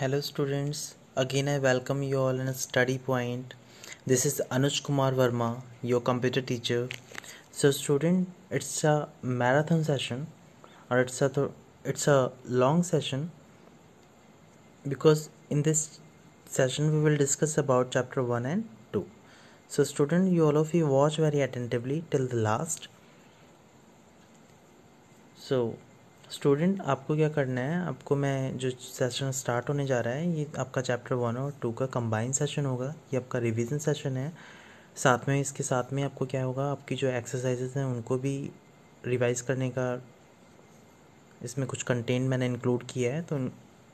Hello students, again I welcome you all in a study point. This is Anuj Kumar Verma, your computer teacher. So student, it's a marathon session or it's a it's a long session because in this session we will discuss about chapter 1 and 2. So student, you all of you watch very attentively till the last. So student आपको क्या करना है आपको मैं जो session start होने जा रहा है ये आपका चैप्टर वन और टू का कंबाइन सेशन होगा ये आपका रिवीजन सेशन है साथ में इसके साथ में आपको क्या होगा आपकी जो एक्सरसाइजेज हैं उनको भी रिवाइज करने का इसमें कुछ कंटेंट मैंने इंक्लूड किया है तो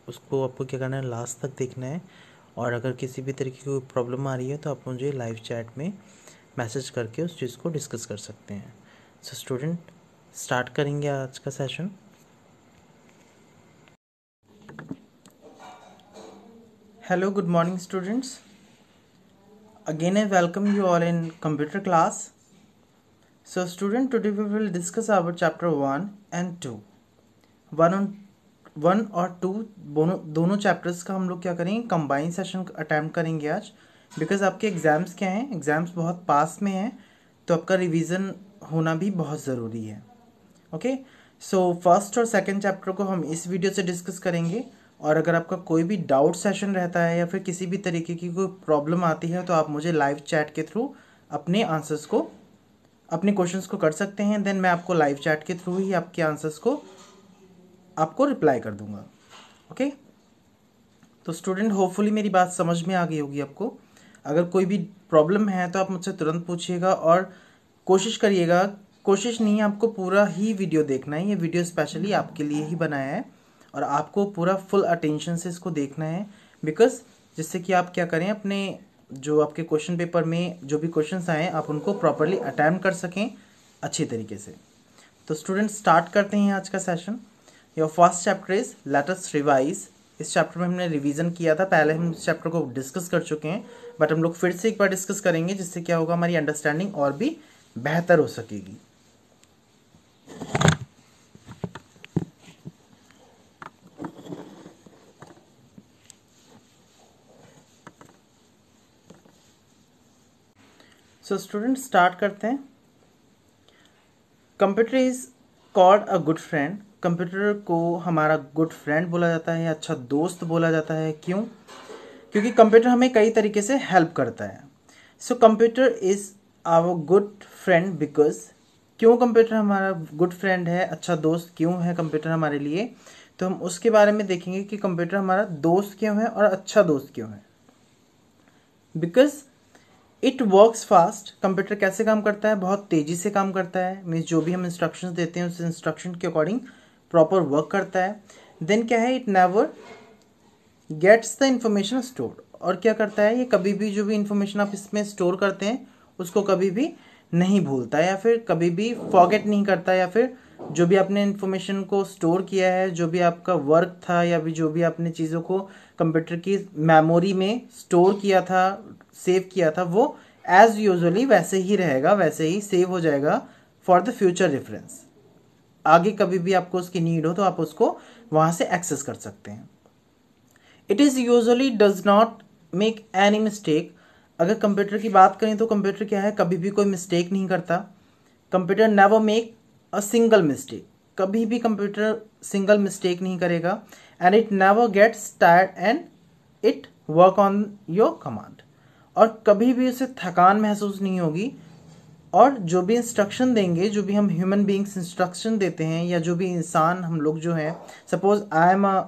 उसको आपको क्या करना है लास्ट तक देखना है और अगर किसी भी तरीके की कोई प्रॉब्लम आ रही है तो आप मुझे लाइव चैट में मैसेज करके उस चीज़ को डिस्कस कर सकते हैं सो स्टूडेंट स्टार्ट करेंगे आज का session hello good morning students again I welcome you all in computer class so student today we will discuss our chapter one and two one one और टू दोनों दोनों chapters का हम लोग क्या करेंगे कंबाइन सेशन अटैम्प्ट करेंगे आज बिकॉज आपके एग्ज़ाम्स क्या हैं एग्ज़ाम्स बहुत पास में हैं तो आपका रिविज़न होना भी बहुत ज़रूरी है ओके सो फर्स्ट और सेकेंड चैप्टर को हम इस वीडियो से डिस्कस करेंगे और अगर आपका कोई भी डाउट सेशन रहता है या फिर किसी भी तरीके की कोई प्रॉब्लम आती है तो आप मुझे लाइव चैट के थ्रू अपने आंसर्स को अपने क्वेश्चंस को कर सकते हैं देन मैं आपको लाइव चैट के थ्रू ही आपके आंसर्स को आपको रिप्लाई कर दूंगा ओके तो स्टूडेंट होपफुली मेरी बात समझ में आ गई होगी आपको अगर कोई भी प्रॉब्लम है तो आप मुझसे तुरंत पूछिएगा और कोशिश करिएगा कोशिश नहीं है आपको पूरा ही वीडियो देखना है ये वीडियो स्पेशली आपके लिए ही बनाया है और आपको पूरा फुल अटेंशन से इसको देखना है बिकॉज जिससे कि आप क्या करें अपने जो आपके क्वेश्चन पेपर में जो भी क्वेश्चन आए आप उनको प्रॉपरली अटैम्प्ट कर सकें अच्छे तरीके से तो स्टूडेंट स्टार्ट करते हैं आज का session your first chapter is let's revise इस चैप्टर में हमने रिवीजन किया था पहले हम इस चैप्टर को डिस्कस कर चुके हैं बट हम लोग फिर से एक बार डिस्कस करेंगे जिससे क्या होगा हमारी अंडरस्टैंडिंग और भी बेहतर हो सकेगी सो स्टूडेंट स्टार्ट करते हैं computer is called a good friend computer को हमारा गुड फ्रेंड बोला जाता है अच्छा दोस्त बोला जाता है क्यों क्योंकि कंप्यूटर हमें कई तरीके से हेल्प करता है so computer is our good friend because क्यों कंप्यूटर हमारा गुड फ्रेंड है अच्छा दोस्त क्यों है कंप्यूटर हमारे लिए तो हम उसके बारे में देखेंगे कि कंप्यूटर हमारा दोस्त क्यों है और अच्छा दोस्त क्यों है because it works fast computer कैसे काम करता है बहुत तेज़ी से काम करता है मीन्स जो भी हम इंस्ट्रक्शंस देते हैं उस इंस्ट्रक्शन के अकॉर्डिंग प्रॉपर वर्क करता है देन क्या है it never gets the information stored और क्या करता है ये कभी भी जो भी इंफॉर्मेशन आप इसमें स्टोर करते हैं उसको कभी भी नहीं भूलता या फिर कभी भी फॉगेट नहीं करता या फिर जो भी आपने इन्फॉर्मेशन को स्टोर किया है जो भी आपका वर्क था या भी जो भी आपने चीज़ों को कंप्यूटर की मेमोरी में स्टोर किया था सेव किया था वो एज यूजली वैसे ही रहेगा वैसे ही सेव हो जाएगा फॉर द फ्यूचर रेफरेंस आगे कभी भी आपको उसकी नीड हो तो आप उसको वहां से एक्सेस कर सकते हैं it is usually does not make any mistake अगर कंप्यूटर की बात करें तो कंप्यूटर क्या है कभी भी कोई मिस्टेक नहीं करता computer never make a single mistake कभी भी कंप्यूटर सिंगल मिस्टेक नहीं करेगा and it never gets tired and it work on your command और कभी भी उसे थकान महसूस नहीं होगी और जो भी इंस्ट्रक्शन देंगे जो भी हम ह्यूमन बींग्स इंस्ट्रक्शन देते हैं या जो भी इंसान हम लोग जो हैं suppose I am a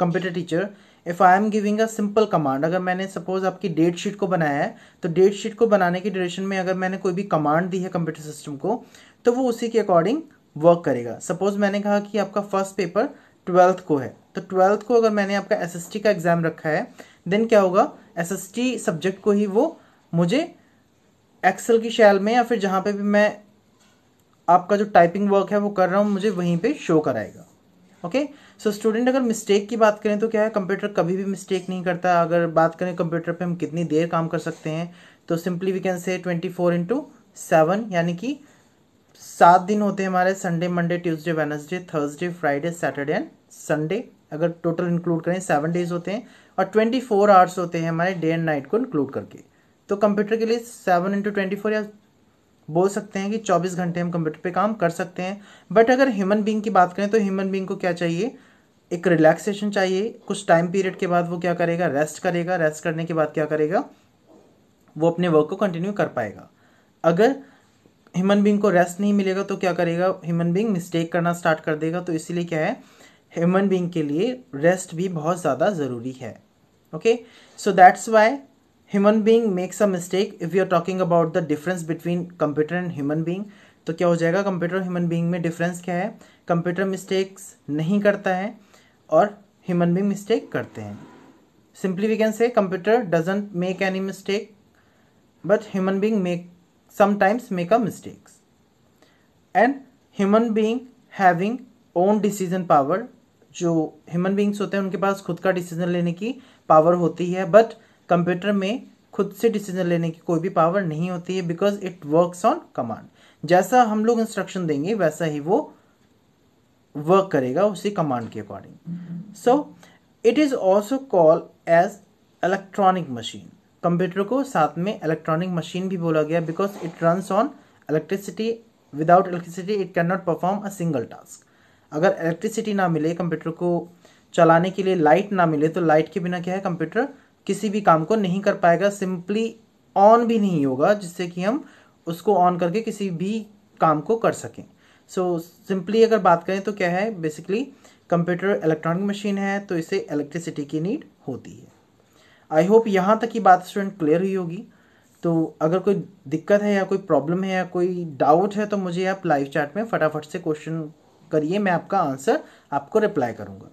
computer teacher if I am giving a simple command अगर मैंने सपोज आपकी डेट शीट को बनाया है तो डेट शीट को बनाने के ड्यूरेशन में अगर मैंने कोई भी कमांड दी है कंप्यूटर सिस्टम को तो वो उसी के अकॉर्डिंग वर्क करेगा सपोज मैंने कहा कि आपका फर्स्ट पेपर ट्वेल्थ को है तो ट्वेल्थ को अगर मैंने आपका एस का एग्ज़ाम रखा है देन क्या होगा एसएसटी सब्जेक्ट को ही वो मुझे एक्सेल की शैल में या फिर जहाँ पे भी मैं आपका जो टाइपिंग वर्क है वो कर रहा हूँ मुझे वहीं पे शो कराएगा ओके सो स्टूडेंट अगर मिस्टेक की बात करें तो क्या है कंप्यूटर कभी भी मिस्टेक नहीं करता अगर बात करें कंप्यूटर पे हम कितनी देर काम कर सकते हैं तो simply we can say twenty four into seven यानी कि सात दिन होते हैं हमारे Sunday Monday Tuesday Wednesday Thursday Friday Saturday and Sunday अगर टोटल इंक्लूड करें सेवन डेज होते हैं और ट्वेंटी फोर आवर्स होते हैं हमारे डे एंड नाइट को इंक्लूड करके तो कंप्यूटर के लिए सेवन इंटू ट्वेंटी फोर या बोल सकते हैं कि चौबीस घंटे हम कंप्यूटर पे काम कर सकते हैं बट अगर ह्यूमन बींग की बात करें तो ह्यूमन बींग को क्या चाहिए एक रिलैक्सेशन चाहिए कुछ टाइम पीरियड के बाद वो क्या करेगा रेस्ट करेगा रेस्ट करने के बाद क्या करेगा वो अपने वर्क को कंटिन्यू कर पाएगा अगर ह्यूमन बींग को रेस्ट नहीं मिलेगा तो क्या करेगा ह्यूमन बींग मिस्टेक करना स्टार्ट कर देगा तो इसीलिए क्या है ह्यूमन बींग के लिए रेस्ट भी बहुत ज़्यादा ज़रूरी है okay so that's why human being makes a mistake if you are talking about the difference between computer and human being तो क्या हो जाएगा कंप्यूटर ह्यूमन बींग में डिफरेंस क्या है कंप्यूटर मिस्टेक्स नहीं करता है और ह्यूमन बींग मिस्टेक करते हैं simply we can say computer doesn't make any mistake but human being make sometimes make a mistakes and human being having own decision power जो ह्यूमन बींग्स होते हैं उनके पास खुद का डिसीजन लेने की पावर होती है बट कंप्यूटर में खुद से डिसीजन लेने की कोई भी पावर नहीं होती है because it works on command जैसा हम लोग इंस्ट्रक्शन देंगे वैसा ही वो वर्क करेगा उसी कमांड के according so it is also call as electronic machine computer को साथ में इलेक्ट्रॉनिक मशीन भी बोला गया because it run on electricity without electricity it can not perform a single task अगर इलेक्ट्रिसिटी ना मिले कंप्यूटर को चलाने के लिए लाइट ना मिले तो लाइट के बिना क्या है कंप्यूटर किसी भी काम को नहीं कर पाएगा सिंपली ऑन भी नहीं होगा जिससे कि हम उसको ऑन करके किसी भी काम को कर सकें सो so, सिंपली अगर बात करें तो क्या है बेसिकली कंप्यूटर इलेक्ट्रॉनिक मशीन है तो इसे इलेक्ट्रिसिटी की नीड होती है आई होप यहाँ तक की बात स्टूडेंट क्लियर हुई होगी तो अगर कोई दिक्कत है या कोई प्रॉब्लम है या कोई डाउट है तो मुझे आप लाइव चैट में फटाफट से क्वेश्चन करिए मैं आपका आंसर आपको रिप्लाई करूंगा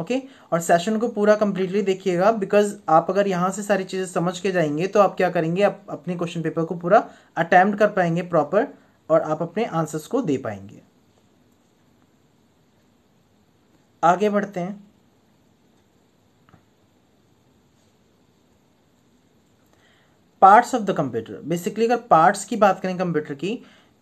ओके okay? और सेशन को पूरा कंप्लीटली देखिएगा बिकॉज आप अगर यहाँ से सारी चीज़ें समझ के जाएंगे तो आप क्या करेंगे आप अपने क्वेश्चन पेपर को पूरा अटैम्प्ट कर पाएंगे प्रॉपर और आप अपने आंसर्स को दे पाएंगे आगे बढ़ते हैं parts of the computer basically अगर पार्ट्स की बात करें कंप्यूटर की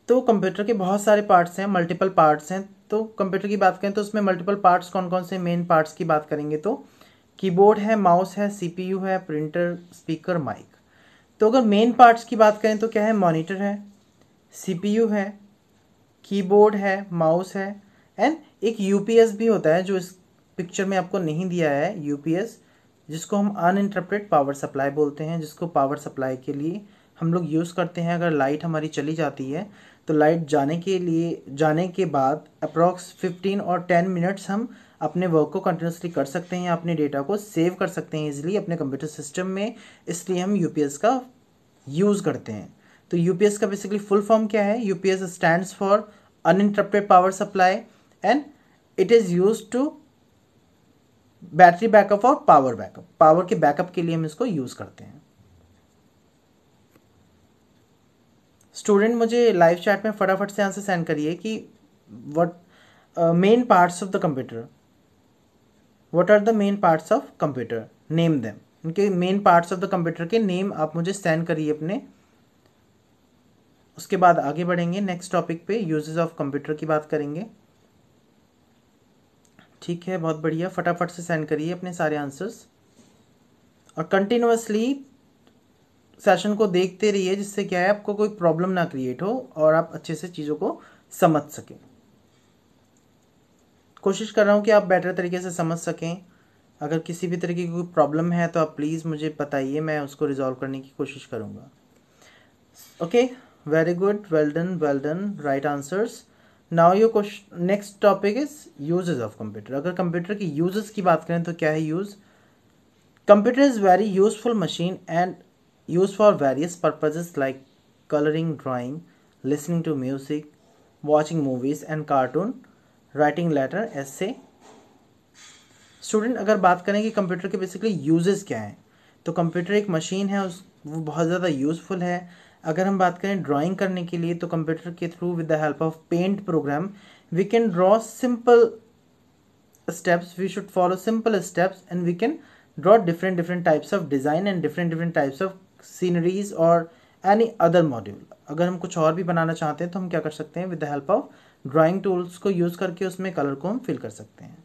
तो कंप्यूटर के बहुत सारे पार्ट्स हैं मल्टीपल पार्ट्स हैं तो कंप्यूटर की बात करें तो उसमें मल्टीपल पार्ट्स कौन कौन से मेन पार्ट्स की बात करेंगे तो कीबोर्ड है माउस है सीपीयू है प्रिंटर स्पीकर माइक तो अगर मेन पार्ट्स की बात करें तो क्या है मॉनिटर है सीपीयू है कीबोर्ड है माउस है एंड एक यूपीएस भी होता है जो इस पिक्चर में आपको नहीं दिया है यूपीएस जिसको हम अनइंटरप्टेड पावर सप्लाई बोलते हैं जिसको पावर सप्लाई के लिए हम लोग यूज़ करते हैं अगर लाइट हमारी चली जाती है तो लाइट जाने के लिए जाने के बाद अप्रॉक्स 15 और 10 मिनट्स हम अपने वर्क को कंटिन्यूसली कर सकते हैं अपने डेटा को सेव कर सकते हैं इजीली अपने कंप्यूटर सिस्टम में इसलिए हम यू का यूज़ करते हैं तो यूपीएस का बेसिकली फुल फॉर्म क्या है U P stand for uninterrupted power supply and it is use to battery backup और पावर बैकअप पावर के बैकअप के लिए हम इसको यूज़ करते हैं स्टूडेंट मुझे लाइव चैट में फटाफट से आंसर सेंड करिए कि what main parts of the computer what are the main parts of computer name them उनके main parts of the computer के नेम आप मुझे सेंड करिए अपने उसके बाद आगे बढ़ेंगे नेक्स्ट टॉपिक पे यूजेस ऑफ कंप्यूटर की बात करेंगे ठीक है बहुत बढ़िया फटाफट से सेंड करिए अपने सारे आंसर्स और कंटिन्यूसली सेशन को देखते रहिए जिससे क्या है आपको कोई प्रॉब्लम ना क्रिएट हो और आप अच्छे से चीज़ों को समझ सकें कोशिश कर रहा हूँ कि आप बेटर तरीके से समझ सकें अगर किसी भी तरीके की कोई प्रॉब्लम है तो आप प्लीज़ मुझे बताइए मैं उसको रिजॉल्व करने की कोशिश करूँगा okay very good well done well done right answers now your question next topic is uses of computer अगर कंप्यूटर की यूजेस की बात करें तो क्या है use computer is very useful machine and used for various purposes like coloring, drawing, listening to music, watching movies and cartoon, writing letter, essay. Student अगर बात करें कि कंप्यूटर के बेसिकली यूजेज क्या हैं तो कंप्यूटर एक मशीन है उस वो बहुत ज़्यादा यूजफुल है अगर हम बात करें ड्राॅइंग करने के लिए तो कंप्यूटर के through with the help of paint program we can draw simple steps we should follow simple steps and we can draw different different types of design and different different types of sceneries और any other module अगर हम कुछ और भी बनाना चाहते हैं तो हम क्या कर सकते हैं with the help of drawing tools को यूज़ करके उसमें कलर को हम फिल कर सकते हैं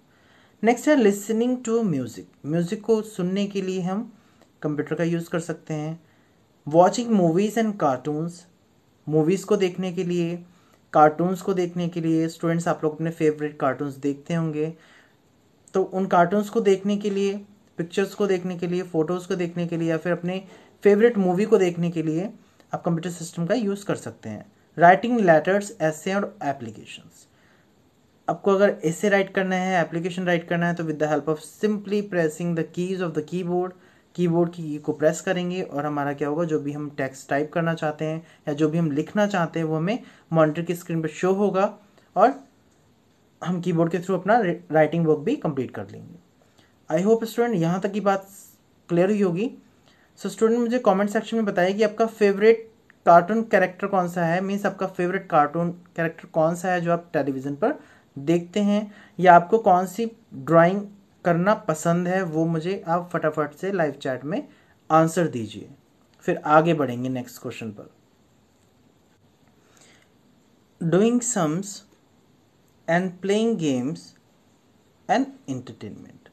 नेक्स्ट है लिसनिंग टू म्यूज़िक म्यूज़िक को सुनने के लिए हम कंप्यूटर का यूज़ कर सकते हैं watching movies and cartoons movies को देखने के लिए कार्टून्स को देखने के लिए स्टूडेंट्स आप लोग अपने फेवरेट कार्टून्स देखते होंगे तो उन कार्टून्स को देखने के लिए पिक्चर्स को देखने के लिए फ़ोटोज़ को देखने के लिए या फिर अपने फेवरेट मूवी को देखने के लिए आप कंप्यूटर सिस्टम का यूज़ कर सकते हैं राइटिंग लेटर्स ऐसे और एप्लीकेशंस आपको अगर ऐसे राइट करना है एप्लीकेशन राइट करना है तो with the help of simply pressing the keys of the keyboard keyboard की की को प्रेस करेंगे और हमारा क्या होगा जो भी हम टेक्स्ट टाइप करना चाहते हैं या जो भी हम लिखना चाहते हैं वो हमें मॉनिटर की स्क्रीन पर शो होगा और हम कीबोर्ड के थ्रू अपना राइटिंग वर्क भी कंप्लीट कर लेंगे आई होप स्टूडेंट यहाँ तक की बात क्लियर हुई होगी सो स्टूडेंट मुझे कमेंट सेक्शन में बताइए कि आपका फेवरेट कार्टून कैरेक्टर कौन सा है मीन्स आपका फेवरेट कार्टून कैरेक्टर कौन सा है जो आप टेलीविज़न पर देखते हैं या आपको कौन सी ड्राइंग करना पसंद है वो मुझे आप फटाफट से लाइव चैट में आंसर दीजिए फिर आगे बढ़ेंगे नेक्स्ट क्वेश्चन पर doing sums and playing games and entertainment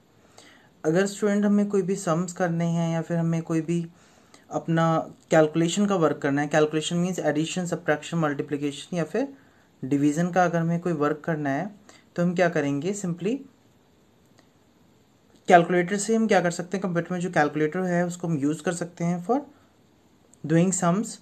अगर स्टूडेंट हमें कोई भी सम्स करने हैं या फिर हमें कोई भी अपना कैलकुलेशन का वर्क करना है calculation means addition subtraction multiplication या फिर डिवीज़न का अगर हमें कोई वर्क करना है तो हम क्या करेंगे सिंपली कैलकुलेटर से हम क्या कर सकते हैं कंप्यूटर में जो कैलकुलेटर है उसको हम यूज़ कर सकते हैं for doing sums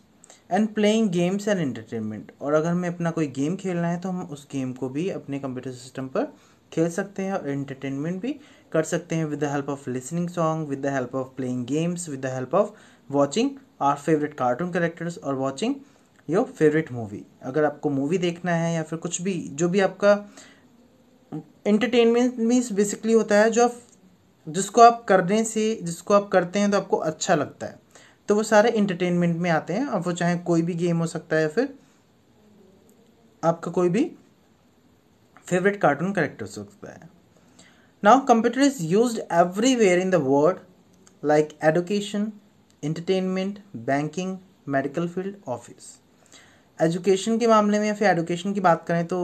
and playing games and entertainment और अगर हमें अपना कोई गेम खेलना है तो हम उस गेम को भी अपने कंप्यूटर सिस्टम पर खेल सकते हैं और एंटरटेनमेंट भी कर सकते हैं with the help of listening song with the help of playing games with the help of watching our favourite cartoon characters और वॉचिंग योर फेवरेट मूवी अगर आपको मूवी देखना है या फिर कुछ भी जो भी आपका एंटरटेनमेंट मीन्स बेसिकली होता है जो आप जिसको आप करने से जिसको आप करते हैं तो आपको अच्छा लगता है तो वो सारे इंटरटेनमेंट में आते हैं अब वो चाहे कोई भी गेम हो सकता है या फिर आपका कोई भी फेवरेट कार्टून करेक्टर हो सकता है Now, computer is used everywhere in the world like education, entertainment, banking, medical field, office. Education के मामले में या फिर एडुकेशन की बात करें तो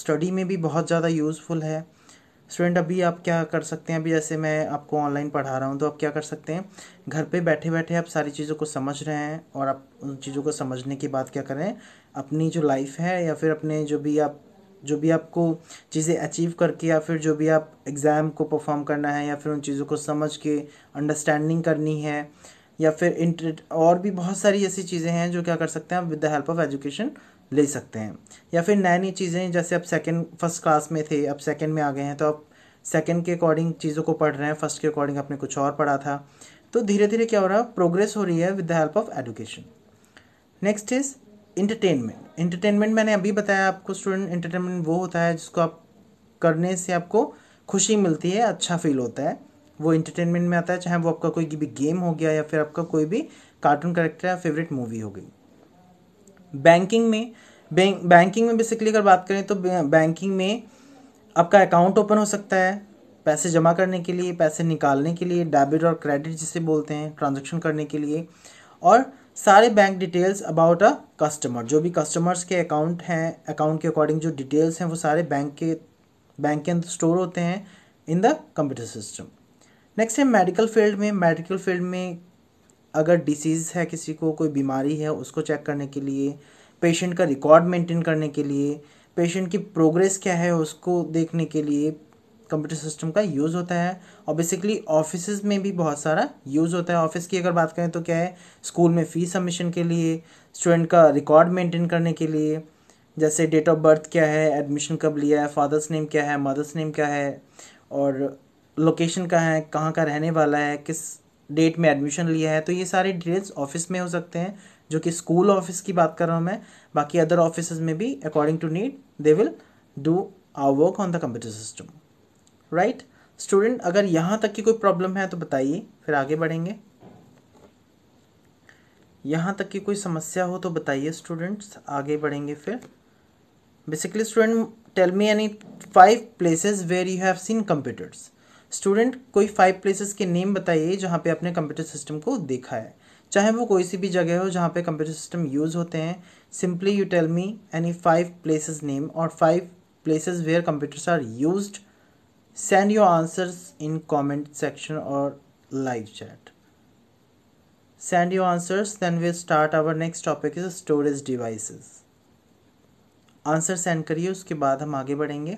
स्टडी में भी बहुत ज़्यादा यूज़फुल है स्टूडेंट अभी आप क्या कर सकते हैं अभी जैसे मैं आपको ऑनलाइन पढ़ा रहा हूँ तो आप क्या कर सकते हैं घर पे बैठे बैठे आप सारी चीज़ों को समझ रहे हैं और आप उन चीज़ों को समझने के बाद क्या करें अपनी जो लाइफ है या फिर अपने जो भी आप जो भी आपको चीज़ें अचीव करके या फिर जो भी आप एग्ज़ाम को परफॉर्म करना है या फिर उन चीज़ों को समझ के अंडरस्टैंडिंग करनी है या फिर इंटर और भी बहुत सारी ऐसी चीज़ें हैं जो क्या कर सकते हैं आप with the help of education ले सकते हैं या फिर नई नई चीज़ें जैसे आप सेकेंड फर्स्ट क्लास में थे अब सेकेंड में आ गए हैं तो आप सेकेंड के अकॉर्डिंग चीज़ों को पढ़ रहे हैं फर्स्ट के अकॉर्डिंग आपने कुछ और पढ़ा था तो धीरे धीरे क्या हो रहा है प्रोग्रेस हो रही है with the help of education next is entertainment entertainment मैंने अभी बताया आपको स्टूडेंट इंटरटेनमेंट वो होता है जिसको आप करने से आपको खुशी मिलती है अच्छा फील होता है वो इंटरटेनमेंट में आता है चाहे वो आपका कोई भी गेम हो गया या फिर आपका कोई भी कार्टून करेक्टर या फेवरेट मूवी हो गई बैंकिंग में बैंक बैंकिंग में बेसिकली अगर बात करें तो बैंकिंग में आपका अकाउंट ओपन हो सकता है पैसे जमा करने के लिए पैसे निकालने के लिए डेबिट और क्रेडिट जिसे बोलते हैं ट्रांजेक्शन करने के लिए और सारे bank details about a customer जो भी कस्टमर्स के अकाउंट हैं अकाउंट के अकॉर्डिंग जो डिटेल्स हैं वो सारे बैंक के बैंक के अंदर स्टोर होते हैं in the computer system next है मेडिकल फील्ड में मेडिकल फील्ड में अगर डिसीज़ है किसी को कोई बीमारी है उसको चेक करने के लिए पेशेंट का रिकॉर्ड मेंटेन करने के लिए पेशेंट की प्रोग्रेस क्या है उसको देखने के लिए कंप्यूटर सिस्टम का यूज़ होता है और बेसिकली ऑफिस में भी बहुत सारा यूज़ होता है ऑफिस की अगर बात करें तो क्या है स्कूल में फ़ी सबमिशन के लिए स्टूडेंट का रिकॉर्ड मेंटेन करने के लिए जैसे डेट ऑफ बर्थ क्या है एडमिशन कब लिया है फादर्स नेम क्या है मदर्स नेम क्या है और लोकेशन कहाँ है कहाँ का रहने वाला है किस डेट में एडमिशन लिया है तो ये सारे डिटेल्स ऑफिस में हो सकते हैं जो कि स्कूल ऑफिस की बात कर रहा हूँ मैं बाकी अदर ऑफिस में भी according to need they will do our work on the computer system right student अगर यहां तक की कोई प्रॉब्लम है तो बताइए फिर आगे बढ़ेंगे यहां तक की कोई समस्या हो तो बताइए स्टूडेंट्स आगे बढ़ेंगे फिर basically student tell me any five places where you have seen computers student कोई फाइव प्लेसेस के नेम बताइए जहां पे आपने कंप्यूटर सिस्टम को देखा है चाहे वो कोई सी भी जगह हो जहां पे कंप्यूटर सिस्टम यूज़ होते हैं simply you tell me any five places name और five places where computers are used send your answers in comment section or live chat send your answers then we'll start our next topic is storage devices answer send करिए उसके बाद हम आगे बढ़ेंगे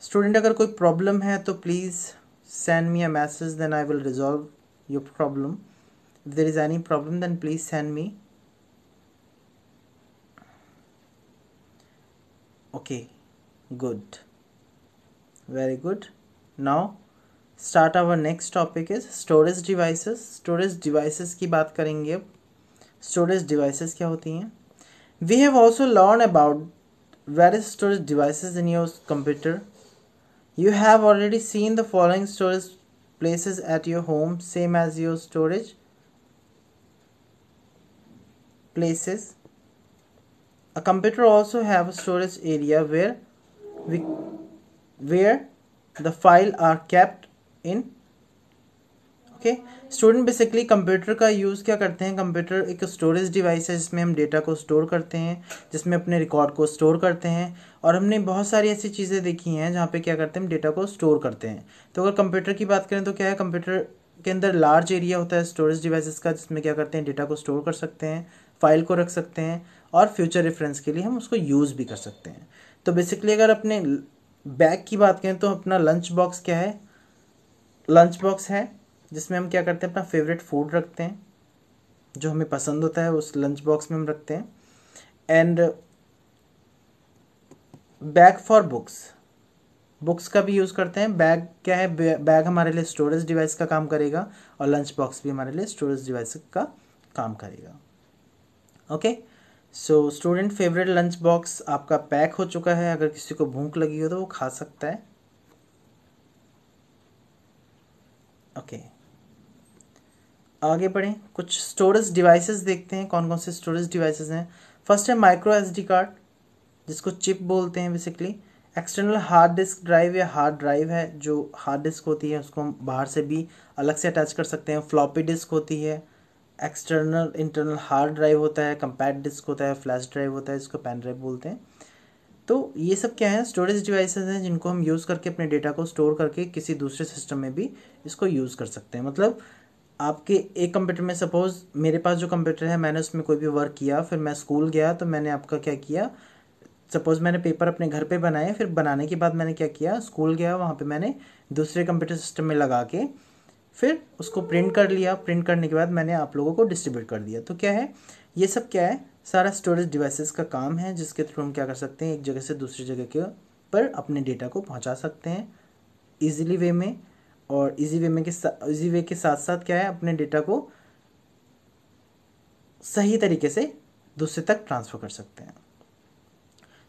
student अगर कोई problem है तो please send me a message then I will resolve your problem if there is any problem then please send me okay good very good now start our next topic is storage devices storage devices की बात करेंगे अब storage devices क्या होती हैं we have also learned about various storage devices in your computer you have already seen the following storage places at your home same as your storage places a computer also have a storage area where we where the file are kept in okay student basically computer का use क्या करते हैं computer एक storage device है जिसमें हम data को store करते हैं जिसमें अपने रिकॉर्ड को स्टोर करते हैं और हमने बहुत सारी ऐसी चीज़ें देखी हैं जहाँ पे क्या करते हैं हम डेटा को स्टोर करते हैं तो अगर कंप्यूटर की बात करें तो क्या है कंप्यूटर के अंदर लार्ज एरिया होता है स्टोरेज डिवाइसेस का जिसमें क्या करते हैं डेटा को स्टोर कर सकते हैं फाइल को रख सकते हैं और फ्यूचर रेफरेंस के लिए हम उसको यूज़ भी कर सकते हैं तो बेसिकली अगर अपने बैग की बात करें तो अपना लंच बॉक्स क्या है लंच बॉक्स है जिसमें हम क्या करते हैं अपना फेवरेट फूड रखते हैं जो हमें पसंद होता है उस लंच बॉक्स में हम रखते हैं and bag for books books का भी यूज़ करते हैं बैग क्या है बैग हमारे लिए स्टोरेज डिवाइस का काम करेगा और लंच बॉक्स भी हमारे लिए स्टोरेज डिवाइस का काम करेगा okay okay? So student favourite lunch box आपका पैक हो चुका है अगर किसी को भूख लगी हो तो वो खा सकता है ओके okay. आगे बढ़ें कुछ स्टोरेज डिवाइसेस देखते हैं कौन कौन से स्टोरेज डिवाइसेस हैं फर्स्ट है माइक्रो एसडी कार्ड जिसको चिप बोलते हैं basically external hard disk drive या हार्ड ड्राइव है जो हार्ड डिस्क होती है उसको हम बाहर से भी अलग से अटैच कर सकते हैं फ्लॉपी डिस्क होती है एक्सटर्नल इंटरनल हार्ड ड्राइव होता है कंपैक्ट डिस्क होता है फ्लैश ड्राइव होता है इसको पेन ड्राइव बोलते हैं तो ये सब क्या है स्टोरेज डिवाइसेस हैं जिनको हम यूज़ करके अपने डेटा को स्टोर करके किसी दूसरे सिस्टम में भी इसको यूज़ कर सकते हैं मतलब आपके एक कंप्यूटर में सपोज़ मेरे पास जो कंप्यूटर है मैंने उसमें कोई भी वर्क किया फिर मैं स्कूल गया तो मैंने आपका क्या किया सपोज़ मैंने पेपर अपने घर पे बनाए फिर बनाने के बाद मैंने क्या किया स्कूल गया वहाँ पे मैंने दूसरे कंप्यूटर सिस्टम में लगा के फिर उसको प्रिंट कर लिया प्रिंट करने के बाद मैंने आप लोगों को डिस्ट्रीब्यूट कर दिया तो क्या है ये सब क्या है सारा स्टोरेज डिवाइसेस का काम है जिसके थ्रू हम क्या कर सकते हैं एक जगह से दूसरी जगह के पर अपने डेटा को पहुंचा सकते हैं इजीली वे में और इजी वे में के इजी वे के साथ साथ क्या है अपने डेटा को सही तरीके से दूसरे तक ट्रांसफ़र कर सकते हैं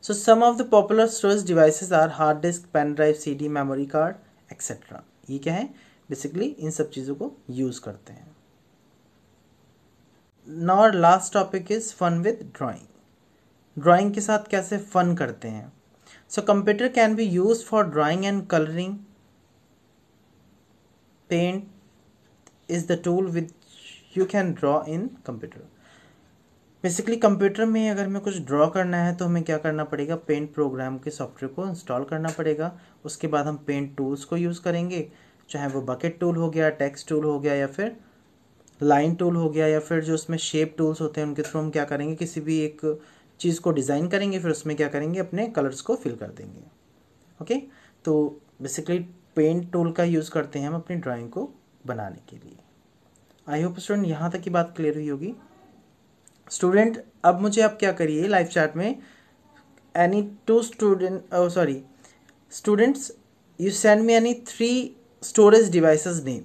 so some of the popular storage devices are hard disk pen drive CD, memory card etcetera ये क्या है बेसिकली इन सब चीज़ों को यूज़ करते हैं now last topic is fun with drawing drawing के साथ कैसे फ़न करते हैं so computer can be use for drawing and colouring paint is the tool with you can draw in computer basically computer में अगर हमें कुछ ड्रॉ करना है तो हमें क्या करना पड़ेगा पेंट प्रोग्राम के सॉफ्टवेयर को इंस्टॉल करना पड़ेगा उसके बाद हम पेंट टूल्स को यूज़ करेंगे चाहे वो बकेट टूल हो गया टेक्स्ट टूल हो गया या फिर लाइन टूल हो गया या फिर जो उसमें शेप टूल्स होते हैं उनके थ्रू हम क्या करेंगे किसी भी एक चीज़ को डिज़ाइन करेंगे फिर उसमें क्या करेंगे अपने कलर्स को फिल कर देंगे ओके तो बेसिकली पेंट टूल का यूज़ करते हैं हम अपनी ड्राइंग को बनाने के लिए आई होप स्टूडेंट यहाँ तक की बात क्लियर हुई होगी स्टूडेंट अब मुझे आप क्या करिए लाइव चैट में any two student sorry students you send me any three storage devices name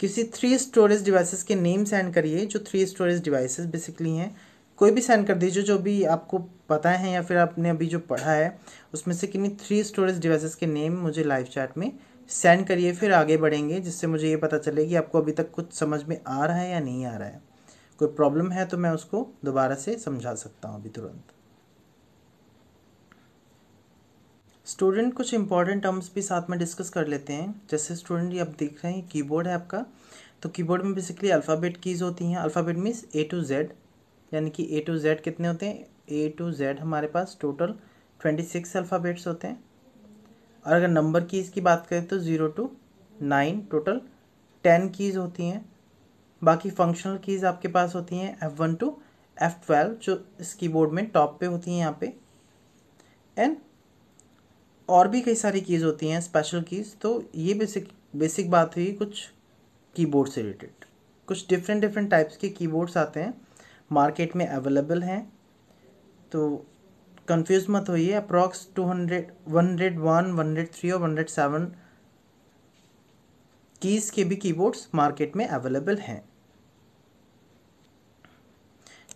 किसी थ्री स्टोरेज डिवाइसेस के नेम सेंड करिए जो थ्री स्टोरेज डिवाइसेस बेसिकली हैं कोई भी सेंड कर दीजिए जो भी आपको पता है या फिर आपने अभी जो पढ़ा है उसमें से किन्हीं थ्री स्टोरेज डिवाइसेस के नेम मुझे लाइव चैट में सेंड करिए फिर आगे बढ़ेंगे जिससे मुझे ये पता चले कि आपको अभी तक कुछ समझ में आ रहा है या नहीं आ रहा है कोई प्रॉब्लम है तो मैं उसको दोबारा से समझा सकता हूँ अभी तुरंत स्टूडेंट कुछ इंपॉर्टेंट टर्म्स भी साथ में डिस्कस कर लेते हैं जैसे स्टूडेंट ये आप देख रहे हैं कीबोर्ड है आपका तो कीबोर्ड में बेसिकली अल्फ़ाबेट कीज़ होती हैं alphabet means A to Z यानी कि ए टू जेड कितने होते हैं ए टू जेड हमारे पास टोटल ट्वेंटी सिक्स अल्फ़ाबेट्स होते हैं और अगर नंबर कीज़ की बात करें तो zero to nine total ten keys होती हैं बाकी फंक्शनल कीज़ आपके पास होती हैं F one to F twelve जो इस कीबोर्ड में टॉप पे होती हैं यहाँ पे एंड और भी कई सारी कीज़ होती हैं स्पेशल कीज़ तो ये बेसिक बेसिक बात हुई कुछ कीबोर्ड से रिलेटेड कुछ डिफरेंट डिफरेंट टाइप्स के कीबोर्ड्स आते हैं मार्केट में अवेलेबल हैं तो कंफ्यूज मत होइए approx two hundred one hundred one one hundred three और वन हंड्रेड सेवन कीज़ के भी कीबोर्ड्स मार्केट में अवेलेबल हैं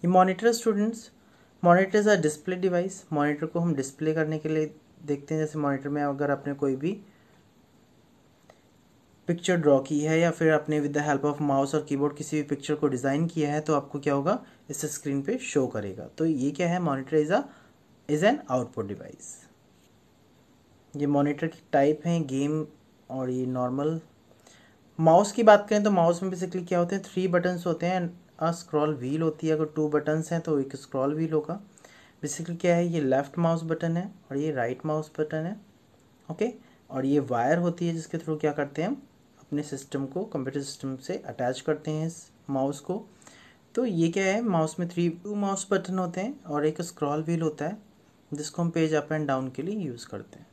ये monitor students monitors are display device monitor को हम डिस्प्ले करने के लिए देखते हैं जैसे मॉनिटर में अगर आपने कोई भी पिक्चर ड्रॉ की है या फिर आपने with the help of mouse और कीबोर्ड किसी भी पिक्चर को डिज़ाइन किया है तो आपको क्या होगा इस स्क्रीन पे शो करेगा तो ये क्या है monitor is a is an output device ये मॉनिटर की टाइप हैं गेम और ये नॉर्मल माउस की बात करें तो माउस में बेसिकली क्या होते हैं थ्री बटन्स होते हैं एंड स्क्रॉल व्हील होती है अगर टू बटन्स हैं तो एक स्क्रॉल व्हील होगा बेसिकली क्या है ये लेफ़्ट माउस बटन है और ये राइट माउस बटन है ओके और ये वायर होती है जिसके थ्रू क्या करते हैं हम अपने सिस्टम को कंप्यूटर सिस्टम से अटैच करते हैं इस माउस को तो ये क्या है माउस में थ्री टू माउस बटन होते हैं और एक स्क्रॉल व्हील होता है जिसको हम पेज अप एंड डाउन के लिए यूज़ करते हैं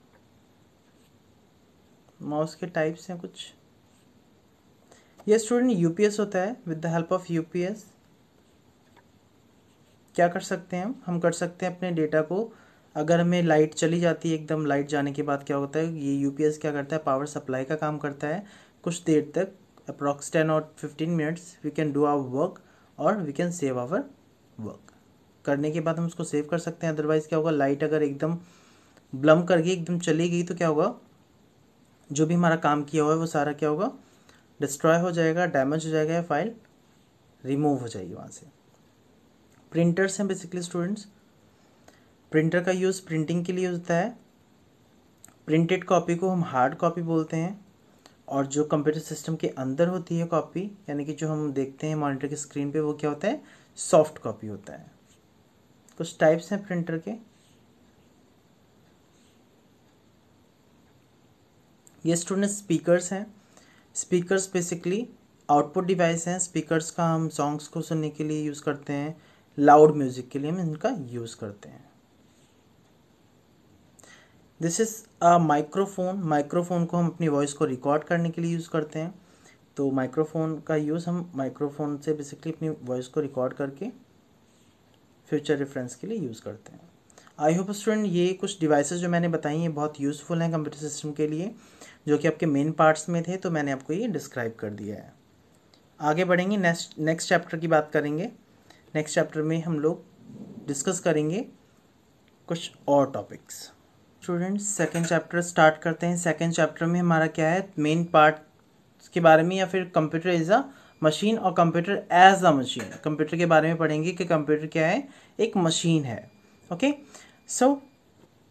माउस के टाइप्स हैं कुछ ये स्टूडेंट यूपीएस होता है with the help of UPS क्या कर सकते हैं हम हम कर सकते हैं अपने डेटा को अगर हमें लाइट चली जाती है एकदम लाइट जाने के बाद क्या होता है ये यू क्या करता है पावर सप्लाई का काम करता है कुछ देर तक अप्रॉक्स टेन और fifteen minutes we can do our work और we can save our work करने के बाद हम उसको सेव कर सकते हैं अदरवाइज़ क्या होगा लाइट अगर एकदम ब्लम कर गई एकदम चली गई तो क्या होगा जो भी हमारा काम किया हुआ है वो सारा क्या होगा डिस्ट्रॉय हो जाएगा डैमेज हो जाएगा फाइल रिमूव हो जाएगी वहाँ से प्रिंटर्स हैं बेसिकली स्टूडेंट्स प्रिंटर का यूज़ प्रिंटिंग के लिए होता है प्रिंटेड कॉपी को हम हार्ड कॉपी बोलते हैं और जो कंप्यूटर सिस्टम के अंदर होती है कॉपी यानी कि जो हम देखते हैं मॉनिटर की स्क्रीन पे वो क्या होता है सॉफ्ट कॉपी होता है कुछ टाइप्स हैं प्रिंटर के ये स्टूडेंट स्पीकर्स हैं स्पीकर्स बेसिकली आउटपुट डिवाइस हैं स्पीकर्स का हम सॉन्ग्स को सुनने के लिए यूज़ करते हैं लाउड म्यूजिक के लिए हम इनका यूज़ करते हैं this is a microphone microphone को हम अपनी वॉइस को रिकॉर्ड करने के लिए यूज़ करते हैं तो माइक्रोफोन का यूज़ हम माइक्रोफोन से बेसिकली अपनी वॉइस को रिकॉर्ड करके फ्यूचर रेफरेंस के लिए यूज़ करते हैं आई होप स्टूडेंट ये कुछ डिवाइसेस जो मैंने बताई हैं बहुत यूज़फुल हैं कंप्यूटर सिस्टम के लिए जो कि आपके मेन पार्ट्स में थे तो मैंने आपको ये डिस्क्राइब कर दिया है आगे बढ़ेंगे नेक्स्ट नेक्स्ट चैप्टर की बात करेंगे नेक्स्ट चैप्टर में हम लोग डिस्कस करेंगे कुछ और topics students second chapter start करते हैं सेकेंड चैप्टर में हमारा क्या है मेन पार्ट के बारे में या फिर कंप्यूटर इज अ मशीन और computer as a machine computer के बारे में पढ़ेंगे कि कंप्यूटर क्या है एक मशीन है okay so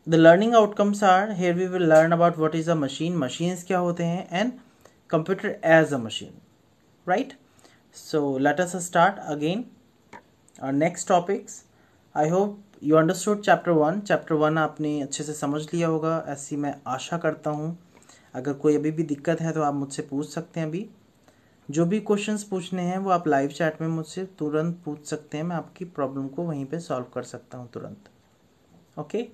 the learning outcomes are here we will learn about what is a machine machines क्या होते हैं and computer as a machine right so let us start again और next topics I hope you understood chapter one chapter one आपने अच्छे से समझ लिया होगा ऐसी मैं आशा करता हूँ अगर कोई अभी भी दिक्कत है तो आप मुझसे पूछ सकते हैं अभी जो भी क्वेश्चंस पूछने हैं वो आप लाइव चैट में मुझसे तुरंत पूछ सकते हैं मैं आपकी प्रॉब्लम को वहीं पे सॉल्व कर सकता हूँ तुरंत okay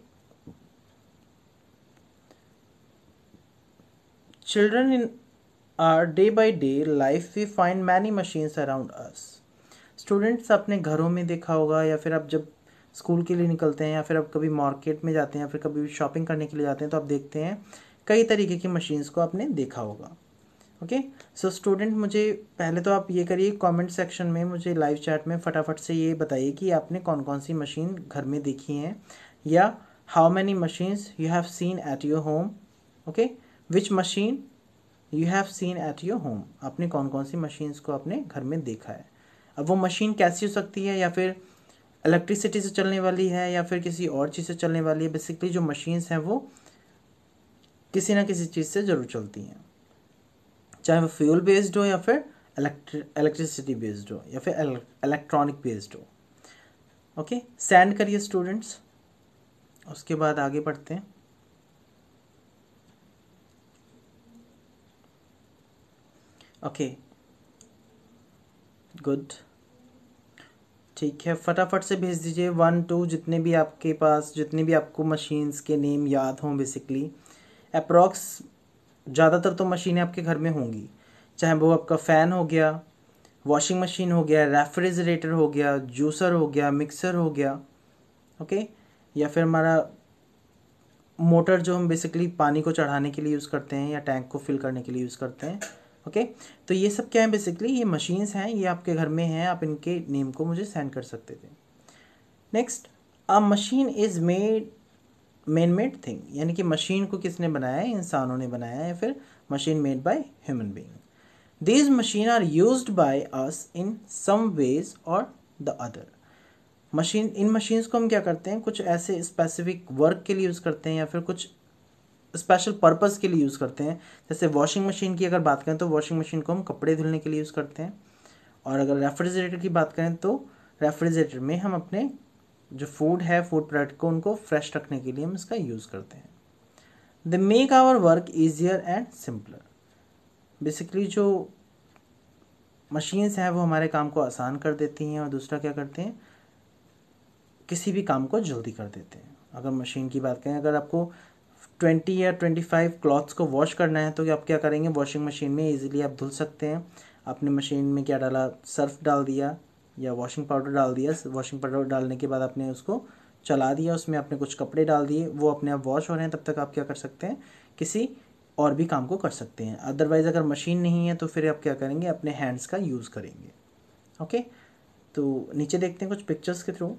children in our day by day life we find many machines around us students आपने घरों में देखा होगा या फिर आप जब स्कूल के लिए निकलते हैं या फिर आप कभी मार्केट में जाते हैं या फिर कभी शॉपिंग करने के लिए जाते हैं तो आप देखते हैं कई तरीके की मशीन्स को आपने देखा होगा ओके सो स्टूडेंट मुझे पहले तो आप ये करिए कमेंट सेक्शन में मुझे लाइव चैट में फटाफट से ये बताइए कि आपने कौन कौन सी मशीन घर में देखी हैं या how many machines you have seen at your home okay which machine you have seen at your home आपने कौन कौन सी मशीन्स को अपने घर में देखा है अब वो मशीन कैसी हो सकती है या फिर इलेक्ट्रिसिटी से चलने वाली है या फिर किसी और चीज़ से चलने वाली है बेसिकली जो मशीन्स हैं वो किसी ना किसी चीज़ से ज़रूर चलती हैं चाहे वो फ्यूल बेस्ड हो या फिर इलेक्ट्रिसिटी बेस्ड हो या फिर इलेक्ट्रॉनिक बेस्ड हो ओके सेंड करिए स्टूडेंट्स उसके बाद आगे बढ़ते हैं ओके okay. गुड ठीक है फटाफट से भेज दीजिए वन टू जितने भी आपके पास जितने भी आपको मशीन्स के नेम याद हों बेसिकली अप्रॉक्स ज़्यादातर तो मशीनें आपके घर में होंगी चाहे वो आपका फ़ैन हो गया वॉशिंग मशीन हो गया रेफ्रिजरेटर हो गया जूसर हो गया मिक्सर हो गया ओके या फिर हमारा मोटर जो हम बेसिकली पानी को चढ़ाने के लिए यूज़ करते हैं या टैंक को फिल करने के लिए यूज़ करते हैं ओके तो ये सब क्या है बेसिकली ये मशीन्स हैं ये आपके घर में हैं आप इनके नेम को मुझे सेंड कर सकते थे next a machine is made man made thing यानी कि मशीन को किसने बनाया है इंसानों ने बनाया है फिर machine made by human being these machine are used by us in some ways और द अदर मशीन इन मशीन्स को हम क्या करते हैं कुछ ऐसे स्पेसिफिक वर्क के लिए यूज़ करते हैं या फिर कुछ स्पेशल पर्पज़ के लिए यूज़ करते हैं जैसे वॉशिंग मशीन की अगर बात करें तो वॉशिंग मशीन को हम कपड़े धुलने के लिए यूज़ करते हैं और अगर रेफ्रिजरेटर की बात करें तो रेफ्रिजरेटर में हम अपने जो फूड है फूड प्रोडक्ट को उनको फ्रेश रखने के लिए हम इसका यूज़ करते हैं they make our work easier and simpler basically जो मशीन्स हैं वो हमारे काम को आसान कर देती हैं और दूसरा क्या करते हैं किसी भी काम को जल्दी कर देते हैं अगर मशीन की बात करें अगर आपको ट्वेंटी या ट्वेंटी फाइव क्लॉथ्स को वॉश करना है तो आप क्या करेंगे वॉशिंग मशीन में ईजिली आप धुल सकते हैं आपने मशीन में क्या डाला सर्फ डाल दिया या वॉशिंग पाउडर डाल दिया वॉशिंग पाउडर डालने के बाद आपने उसको चला दिया उसमें आपने कुछ कपड़े डाल दिए वो अपने आप वॉश हो रहे हैं तब तक आप क्या कर सकते हैं किसी और भी काम को कर सकते हैं अदरवाइज़ अगर मशीन नहीं है तो फिर आप क्या करेंगे अपने हैंड्स का यूज़ करेंगे ओके तो नीचे देखते हैं कुछ पिक्चर्स के through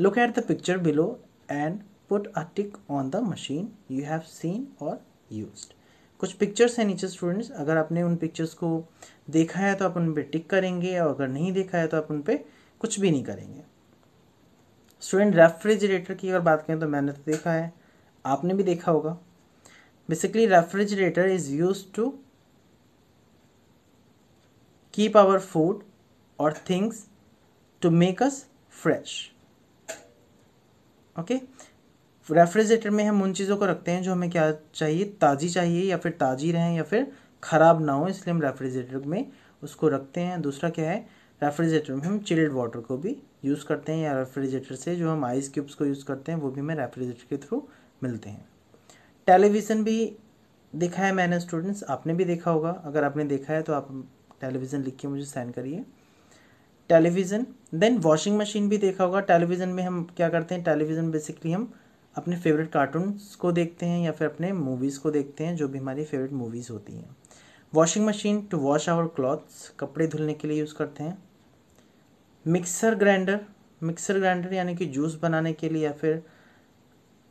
look at the picture below and put a tick on the machine you have seen or used कुछ पिक्चर्स हैं नीचे स्टूडेंट्स अगर आपने उन पिक्चर्स को देखा है तो आप उन पर टिक करेंगे और अगर नहीं देखा है तो आप उन पर कुछ भी नहीं करेंगे स्टूडेंट रेफ्रिजरेटर की अगर बात करें तो मैंने तो देखा है आपने भी देखा होगा basically refrigerator is use to keep our food और things to make us fresh okay refrigerator में हम उन चीज़ों को रखते हैं जो हमें क्या चाहिए ताज़ी चाहिए या फिर ताज़ी रहें या फिर ख़राब ना हो इसलिए हम रेफ्रिजरेटर में उसको रखते हैं दूसरा क्या है रेफ्रिजरेटर में हम चिल्ड वाटर को भी यूज़ करते हैं या रेफ्रिजरेटर से जो हम आइस क्यूब्स को यूज़ करते हैं वो भी हमें रेफ्रिजरेटर के थ्रू मिलते हैं टेलीविज़न भी देखा है मैंने स्टूडेंट्स आपने भी देखा होगा अगर आपने देखा है तो आप टेलीविज़न लिख के मुझे सेंड करिए टेलीविज़न देन वॉशिंग मशीन भी देखा होगा टेलीविज़न में हम क्या करते हैं टेलीविज़न बेसिकली हम अपने फेवरेट कार्टून्स को देखते हैं या फिर अपने मूवीज़ को देखते हैं जो भी हमारी फेवरेट मूवीज़ होती हैं washing machine to wash our clothes कपड़े धुलने के लिए यूज़ करते हैं मिक्सर ग्राइंडर मिक्सर ग्राइंडर यानी कि जूस बनाने के लिए या फिर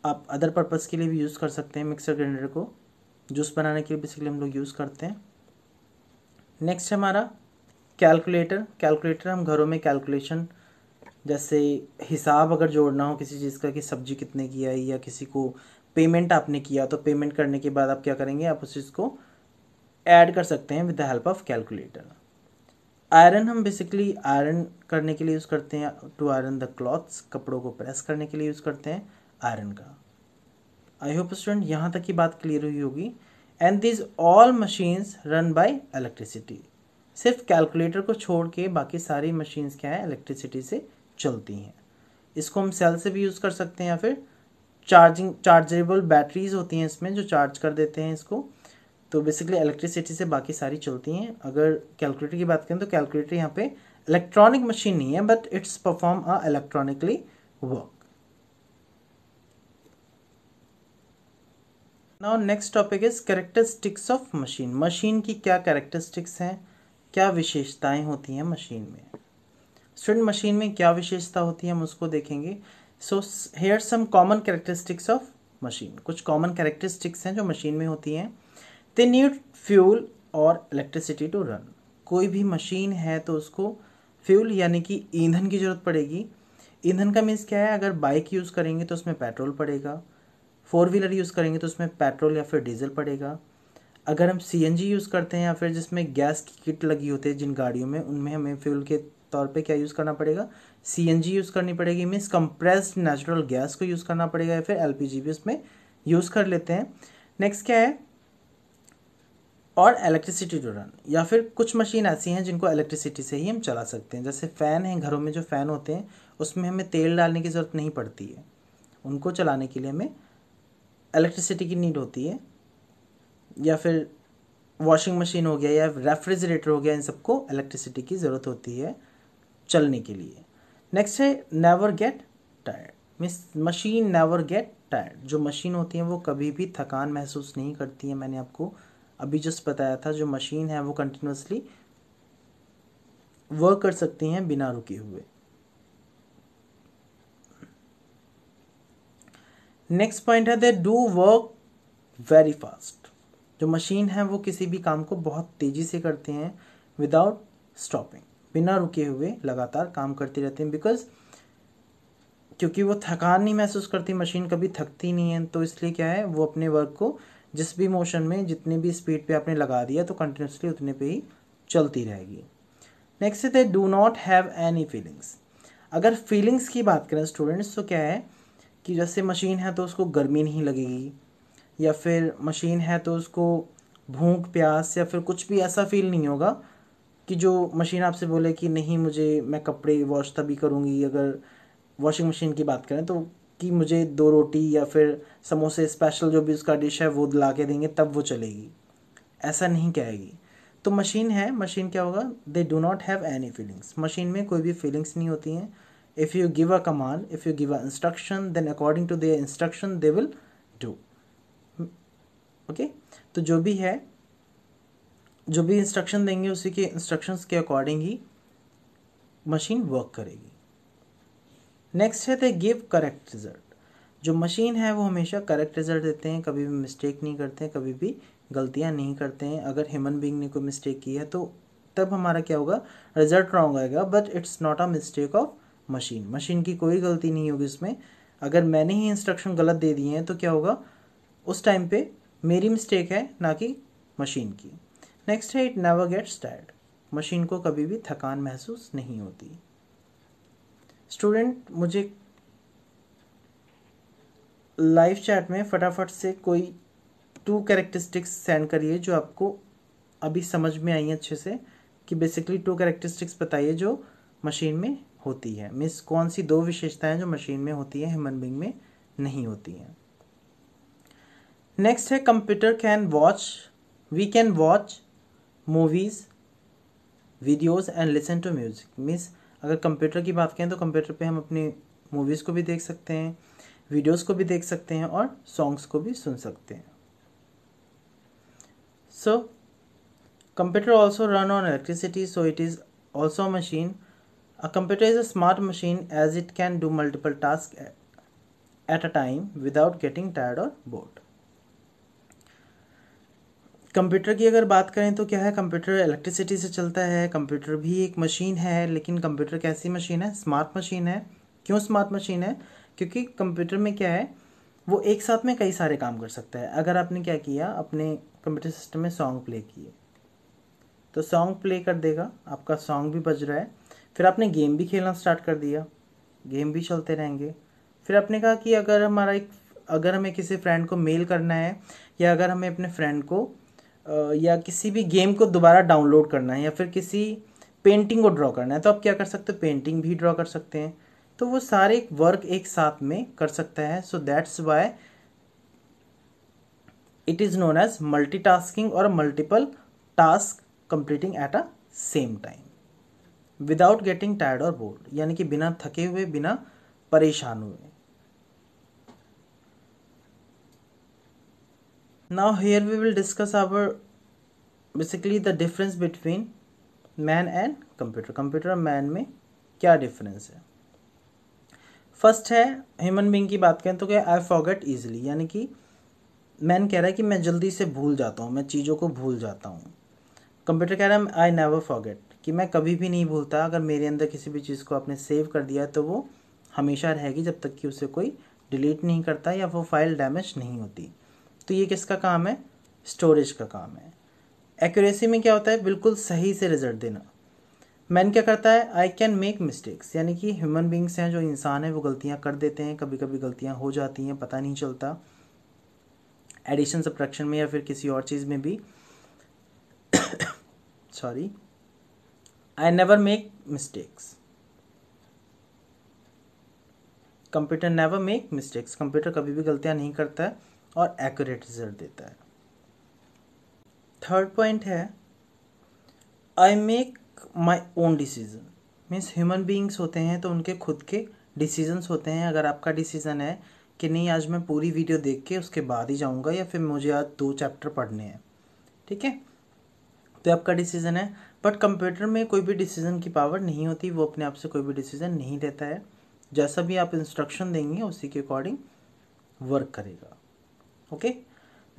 आप अदर पर्पज़ के लिए भी यूज़ कर सकते हैं मिक्सर ग्राइंडर को जूस बनाने के लिए बेसिकली हम लोग यूज़ करते हैं नेक्स्ट हमारा कैलकुलेटर कैलकुलेटर हम घरों में कैलकुलेशन जैसे हिसाब अगर जोड़ना हो किसी चीज़ का कि सब्जी कितने की आई या किसी को पेमेंट आपने किया तो पेमेंट करने के बाद आप क्या करेंगे आप उस चीज़ को ऐड कर सकते हैं with the help of calculator iron हम बेसिकली आयरन करने के लिए यूज़ करते हैं टू आयरन द क्लॉथ्स कपड़ों को प्रेस करने के लिए यूज़ करते हैं आयरन का आई होप स्टूडेंट यहाँ तक की बात क्लियर हुई होगी and these all machines run by electricity सिर्फ कैलकुलेटर को छोड़ के बाकी सारी मशीन्स क्या है इलेक्ट्रिसिटी से चलती हैं इसको हम सेल से भी यूज़ कर सकते हैं या फिर चार्जिंग चार्जेबल बैटरीज होती हैं इसमें जो चार्ज कर देते हैं इसको तो बेसिकली इलेक्ट्रिसिटी से बाकी सारी चलती हैं अगर कैलकुलेटर की बात करें तो कैलकुलेटर यहाँ पे इलेक्ट्रॉनिक मशीन नहीं है but it's perform a electronically work now next topic is characteristics of machine machine की क्या कैरेक्टरिस्टिक्स हैं क्या विशेषताएं होती हैं मशीन में स्टूडेंट मशीन में क्या विशेषता होती है हम उसको देखेंगे so here some common characteristics of machine कुछ कॉमन कैरेक्टरिस्टिक्स हैं जो मशीन में होती हैं दे नीड फ्यूल और इलेक्ट्रिसिटी टू रन कोई भी मशीन है तो उसको फ्यूल यानी कि ईंधन की ज़रूरत पड़ेगी ईंधन का मीन्स क्या है अगर बाइक यूज़ करेंगे तो उसमें पेट्रोल पड़ेगा फोर व्हीलर यूज़ करेंगे तो उसमें पेट्रोल या फिर डीजल पड़ेगा अगर हम सी यूज़ करते हैं या फिर जिसमें गैस की किट लगी होती है जिन गाड़ियों में उनमें हमें फ्यूल के तौर पे क्या यूज़ करना पड़ेगा सी एन जी यूज़ करनी पड़ेगी मीन्स कंप्रेस्ड नेचुरल गैस को यूज़ करना पड़ेगा या फिर एल पी जी भी उसमें यूज़ कर लेते हैं नेक्स्ट क्या है और इलेक्ट्रिसिटी रन या फिर कुछ मशीन ऐसी हैं जिनको इलेक्ट्रिसिटी से ही हम चला सकते हैं जैसे फ़ैन हैं घरों में जो फ़ैन होते हैं उसमें हमें तेल डालने की ज़रूरत नहीं पड़ती है उनको चलाने के लिए हमें इलेक्ट्रिसिटी की नीड होती है या फिर वॉशिंग मशीन हो गया या रेफ्रिजरेटर हो गया इन सबको इलेक्ट्रिसिटी की ज़रूरत होती है चलने के लिए नेक्स्ट है never get tired means machine never get tired जो मशीन होती है वो कभी भी थकान महसूस नहीं करती है मैंने आपको अभी जस्ट बताया था जो मशीन है वो कंटिन्यूसली वर्क कर सकती हैं बिना रुके हुए नेक्स्ट पॉइंट है they do work very fast जो मशीन है वो किसी भी काम को बहुत तेज़ी से करते हैं विदाउट स्टॉपिंग बिना रुके हुए लगातार काम करती रहती हैं बिकॉज क्योंकि वो थकान नहीं महसूस करती मशीन कभी थकती नहीं है तो इसलिए क्या है वो अपने वर्क को जिस भी मोशन में जितने भी स्पीड पे आपने लगा दिया तो कंटिन्यूसली उतने पे ही चलती रहेगी नेक्स्ट है do not have any feelings अगर फीलिंग्स की बात करें स्टूडेंट्स तो क्या है कि जैसे मशीन है तो उसको गर्मी नहीं लगेगी या फिर मशीन है तो उसको भूख प्यास या फिर कुछ भी ऐसा फील नहीं होगा कि जो मशीन आपसे बोले कि नहीं मुझे मैं कपड़े वॉश तभी करूँगी अगर वॉशिंग मशीन की बात करें तो कि मुझे दो रोटी या फिर समोसे स्पेशल जो भी उसका डिश है वो ला के देंगे तब वो चलेगी ऐसा नहीं कहेगी तो मशीन है मशीन क्या होगा they do not have any feelings machine में कोई भी फीलिंग्स नहीं होती हैं if you give a command if you give a instruction then according to their instruction they will do okay तो जो भी है जो भी इंस्ट्रक्शन देंगे उसी के इंस्ट्रक्शंस के अकॉर्डिंग ही मशीन वर्क करेगी नेक्स्ट है दे गिव करेक्ट रिजल्ट जो मशीन है वो हमेशा करेक्ट रिजल्ट देते हैं कभी भी मिस्टेक नहीं करते हैं कभी भी गलतियाँ नहीं करते हैं अगर ह्यूमन बींग ने कोई मिस्टेक की है तो तब हमारा क्या होगा रिजल्ट रॉन्ग आएगा but it's not a mistake of machine machine की कोई गलती नहीं होगी उसमें अगर मैंने ही इंस्ट्रक्शन गलत दे दिए हैं तो क्या होगा उस टाइम पे मेरी मिस्टेक है ना कि मशीन की नेक्स्ट है it never gets tired machine को कभी भी थकान महसूस नहीं होती स्टूडेंट मुझे लाइव चैट में फटाफट से कोई टू कैरेक्टरिस्टिक्स सेंड करिए जो आपको अभी समझ में आई अच्छे से कि बेसिकली टू कैरेक्टरिस्टिक्स बताइए जो मशीन में होती है मीन्स कौन सी दो विशेषताएं जो मशीन में होती हैं ह्यूमन बींग में नहीं होती हैं नेक्स्ट है computer can watch we can watch movies videos and listen to music means अगर कंप्यूटर की बात करें तो कंप्यूटर पे हम अपनी मूवीज़ को भी देख सकते हैं वीडियोस को भी देख सकते हैं और सॉन्ग्स को भी सुन सकते हैं so computer also run on electricity so it is also machine a computer is a smart machine as it can do multiple task at a time without getting tired और बोर्ड कंप्यूटर की अगर बात करें तो क्या है computer electricity से चलता है कंप्यूटर भी एक मशीन है लेकिन कंप्यूटर कैसी मशीन है स्मार्ट मशीन है क्यों स्मार्ट मशीन है क्योंकि कंप्यूटर में क्या है वो एक साथ में कई सारे काम कर सकता है अगर आपने क्या किया अपने कंप्यूटर सिस्टम में सॉन्ग प्ले किए तो सॉन्ग प्ले कर देगा आपका सॉन्ग भी बज रहा है फिर आपने गेम भी खेलना स्टार्ट कर दिया गेम भी चलते रहेंगे फिर आपने कहा कि अगर हमारा एक अगर हमें किसी फ्रेंड को मेल करना है या अगर हमें अपने फ्रेंड को या किसी भी गेम को दोबारा डाउनलोड करना है या फिर किसी पेंटिंग को ड्रॉ करना है तो आप क्या कर सकते हो पेंटिंग भी ड्रॉ कर सकते हैं तो वो सारे वर्क एक साथ में कर सकता है so that's why it is known as multi और multiple task completing at a same time without getting tired और बोर्ड यानी कि बिना थके हुए बिना परेशान हुए now here we will discuss our basically the difference between man and computer computer और मैन में क्या डिफरेंस है फर्स्ट है ह्यूमन बींग की बात करें तो क्या आई फॉगेट ईजिली यानी कि मैन कह रहा है कि मैं जल्दी से भूल जाता हूँ मैं चीज़ों को भूल जाता हूँ कंप्यूटर कह रहा है आई नेवर फॉगेट कि मैं कभी भी नहीं भूलता अगर मेरे अंदर किसी भी चीज़ को आपने सेव कर दिया तो वो हमेशा रहेगी जब तक कि उसे कोई डिलीट नहीं करता या वो फाइल डैमेज नहीं होती तो ये किसका काम है स्टोरेज का काम है एक्यूरेसी में क्या होता है बिल्कुल सही से रिजल्ट देना मैन क्या करता है आई कैन मेक मिस्टेक्स यानी कि ह्यूमन बींग्स हैं जो इंसान है वो गलतियाँ कर देते हैं कभी कभी गलतियाँ हो जाती हैं पता नहीं चलता एडिशन सब्ट्रैक्शन में या फिर किसी और चीज़ में भी sorry I never make mistakes computer never make mistakes computer कभी भी गलतियाँ नहीं करता है और एक्यूरेट रिजल्ट देता है थर्ड पॉइंट है I make my own decision means human beings होते हैं तो उनके खुद के डिसीजंस होते हैं अगर आपका डिसीजन है कि नहीं आज मैं पूरी वीडियो देख के उसके बाद ही जाऊंगा या फिर मुझे आज दो चैप्टर पढ़ने हैं ठीक है तो आपका डिसीजन है बट कंप्यूटर में कोई भी डिसीजन की पावर नहीं होती वो अपने आप से कोई भी डिसीजन नहीं लेता है जैसा भी आप इंस्ट्रक्शन देंगे उसी के अकॉर्डिंग वर्क करेगा ओके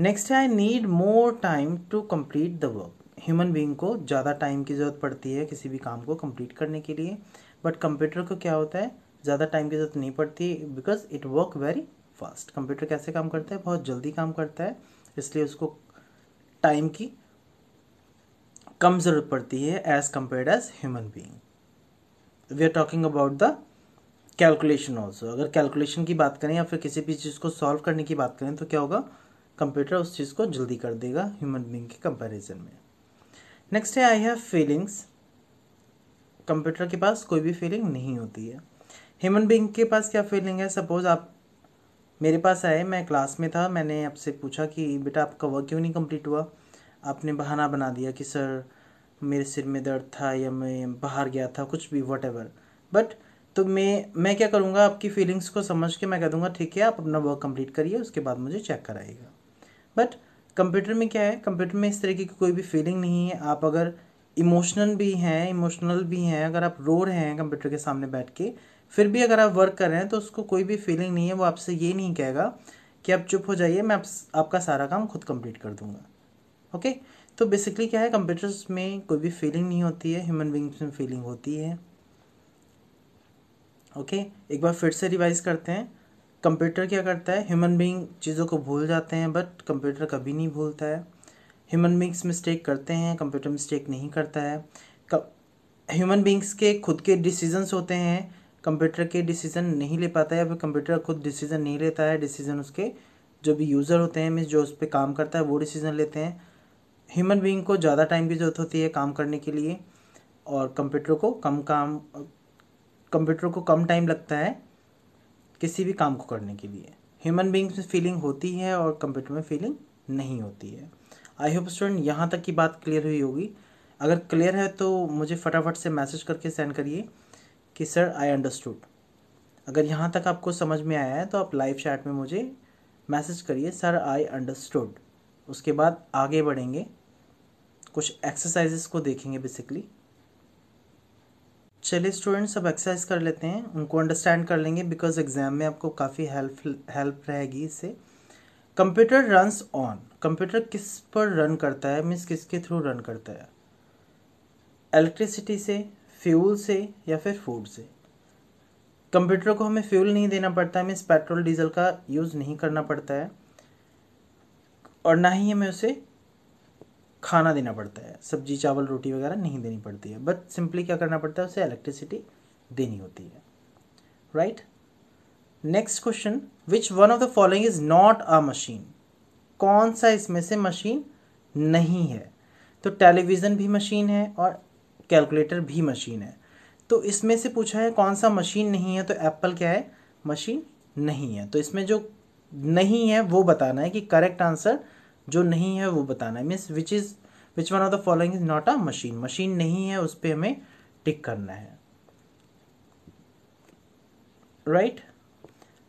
नेक्स्ट है I need more time to complete the work human being को ज़्यादा टाइम की ज़रूरत पड़ती है किसी भी काम को कम्प्लीट करने के लिए बट कंप्यूटर को क्या होता है ज़्यादा टाइम की ज़रूरत नहीं पड़ती because it work very fast computer कैसे काम करता है बहुत जल्दी काम करता है इसलिए उसको टाइम की कम ज़रूरत पड़ती है as compare as human being we are talking about the calculation also अगर कैलकुलेशन की बात करें या फिर किसी भी चीज़ को सॉल्व करने की बात करें तो क्या होगा कंप्यूटर उस चीज़ को जल्दी कर देगा ह्यूमन बींग के कंपेरिजन में नेक्स्ट है आई हैव फीलिंग्स कंप्यूटर के पास कोई भी फीलिंग नहीं होती है ह्यूमन बींग के पास क्या फीलिंग है सपोज आप मेरे पास आए मैं क्लास में था मैंने आपसे पूछा कि बेटा आपका वर्क क्यों नहीं कंप्लीट हुआ आपने बहाना बना दिया कि सर मेरे सिर में दर्द था या मैं बाहर गया था कुछ भी वट बट तो मैं मैं क्या करूँगा आपकी फीलिंग्स को समझ के मैं कह दूँगा ठीक है आप अपना वर्क कंप्लीट करिए उसके बाद मुझे चेक कराइएगा बट कंप्यूटर में क्या है कंप्यूटर में इस तरीके की कोई भी फीलिंग नहीं है आप अगर इमोशनल भी हैं इमोशनल भी हैं अगर आप रो रहे हैं कंप्यूटर के सामने बैठ के फिर भी अगर आप वर्क कर रहे हैं तो उसको कोई भी फीलिंग नहीं है वो आपसे ये नहीं कहेगा कि आप चुप हो जाइए मैं आप, आपका सारा काम खुद कंप्लीट कर दूंगा ओके तो बेसिकली क्या है कंप्यूटर्स में कोई भी फीलिंग नहीं होती है ह्यूमन बींग्स में फीलिंग होती है ओके एक बार फिर से रिवाइज करते हैं कंप्यूटर क्या करता है ह्यूमन बींग चीज़ों को भूल जाते हैं बट कंप्यूटर कभी नहीं भूलता है ह्यूमन बींग्स मिस्टेक करते हैं कंप्यूटर मिस्टेक नहीं करता है ह्यूमन बींग्स के खुद के डिसीजंस होते हैं कंप्यूटर के डिसीजन नहीं ले पाता है या फिर कंप्यूटर खुद डिसीजन नहीं लेता है डिसीजन उसके जो भी यूज़र होते हैं मीन जो उस पर काम करता है वो डिसीजन लेते हैं ह्यूमन बींग को ज़्यादा टाइम की ज़रूरत होती है काम करने के लिए और कंप्यूटर को कम काम कंप्यूटर को कम टाइम लगता है किसी भी काम को करने के लिए ह्यूमन बींग्स में फीलिंग होती है और कंप्यूटर में फीलिंग नहीं होती है आई होप स्टूडेंट यहाँ तक की बात क्लियर हुई होगी अगर क्लियर है तो मुझे फटाफट से मैसेज करके सेंड करिए कि सर आई अंडरस्टूड अगर यहाँ तक आपको समझ में आया है तो आप लाइव चैट में मुझे मैसेज करिए सर आई अंडरस्टूड उसके बाद आगे बढ़ेंगे कुछ एक्सरसाइजेस को देखेंगे बेसिकली चलिए स्टूडेंट्स अब एक्सरसाइज कर लेते हैं उनको अंडरस्टैंड कर लेंगे बिकॉज एग्जाम में आपको काफ़ी हेल्प हेल्प रहेगी इससे कंप्यूटर रन्स ऑन कंप्यूटर किस पर रन करता है मीन्स किसके थ्रू रन करता है इलेक्ट्रिसिटी से फ्यूल से या फिर फूड से कंप्यूटर को हमें फ्यूल नहीं देना पड़ता है मीन्स पेट्रोल डीजल का यूज़ नहीं करना पड़ता है और ना ही हमें उसे खाना देना पड़ता है सब्जी चावल रोटी वगैरह नहीं देनी पड़ती है बट सिंपली क्या करना पड़ता है उसे इलेक्ट्रिसिटी देनी होती है right next question which one of the following is not a machine कौन सा इसमें से मशीन नहीं है तो टेलीविज़न भी मशीन है और कैलकुलेटर भी मशीन है तो इसमें से पूछा है कौन सा मशीन नहीं है तो एप्पल क्या है मशीन नहीं है तो इसमें जो नहीं है वो बताना है कि करेक्ट आंसर जो नहीं है वो बताना है means which is which one of the following is not a machine machine नहीं है उस पर हमें टिक करना है right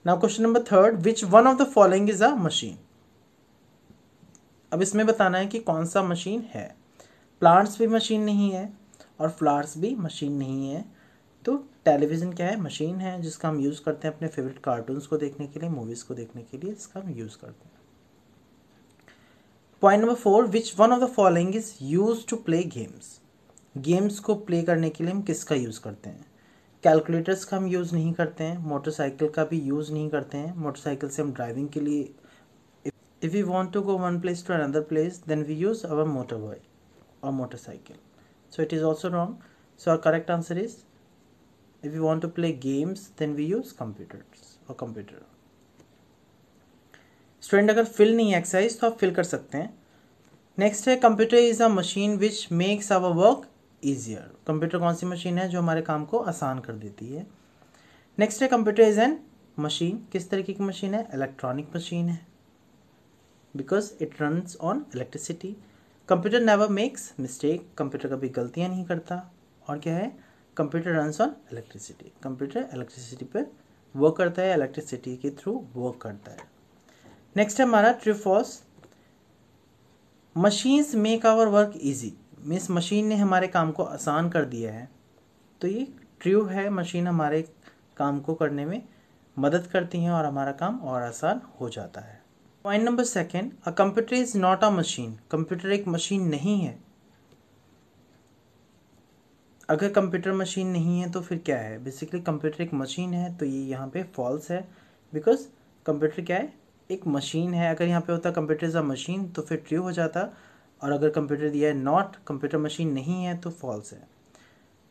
now question number third which one of the following is a machine अब इसमें बताना है कि कौन सा मशीन है प्लांट्स भी मशीन नहीं है और फ्लावर्स भी मशीन नहीं है तो टेलीविज़न क्या है मशीन है जिसका हम यूज़ करते हैं अपने फेवरेट कार्टून्स को देखने के लिए मूवीज़ को देखने के लिए इसका हम यूज़ करते हैं point number four which one of the following is use to play games games को प्ले करने के लिए हम किसका यूज़ करते हैं कैलकुलेटर्स का हम यूज़ नहीं करते हैं मोटरसाइकिल का भी यूज़ नहीं करते हैं मोटरसाइकिल से हम ड्राइविंग के लिए if you want to go one place to another place then we use our motor boy और motorcycle so it is also wrong so our correct answer is if you want to play games then we use computers और computer student अगर फिल नहीं है exercise तो आप fill कर सकते हैं नेक्स्ट है computer is a machine which makes our work easier computer कौन सी मशीन है जो हमारे काम को आसान कर देती है नेक्स्ट है कंप्यूटर इज़ एन मशीन किस तरीके की मशीन है इलेक्ट्रॉनिक मशीन है because it runs on electricity computer never makes mistake computer कभी गलतियाँ नहीं करता और क्या है computer runs on electricity computer electricity पर वर्क करता है इलेक्ट्रिसिटी के थ्रू वर्क करता है नेक्स्ट है हमारा ट्रिफॉस machines make our work easy means machine ने हमारे काम को आसान कर दिया है तो ये ट्रू है मशीन हमारे काम को करने में मदद करती हैं और हमारा काम और आसान हो जाता है point number second a computer is not a machine computer एक मशीन नहीं है अगर कंप्यूटर मशीन नहीं है तो फिर क्या है बेसिकली कंप्यूटर एक मशीन है तो ये यहाँ पे फॉल्स है बिकॉज कंप्यूटर क्या है एक मशीन है अगर यहाँ पे होता कंप्यूटर इज़ अ मशीन तो फिर ट्रू हो जाता और अगर कंप्यूटर दिया है नॉट कंप्यूटर मशीन नहीं है तो फॉल्स है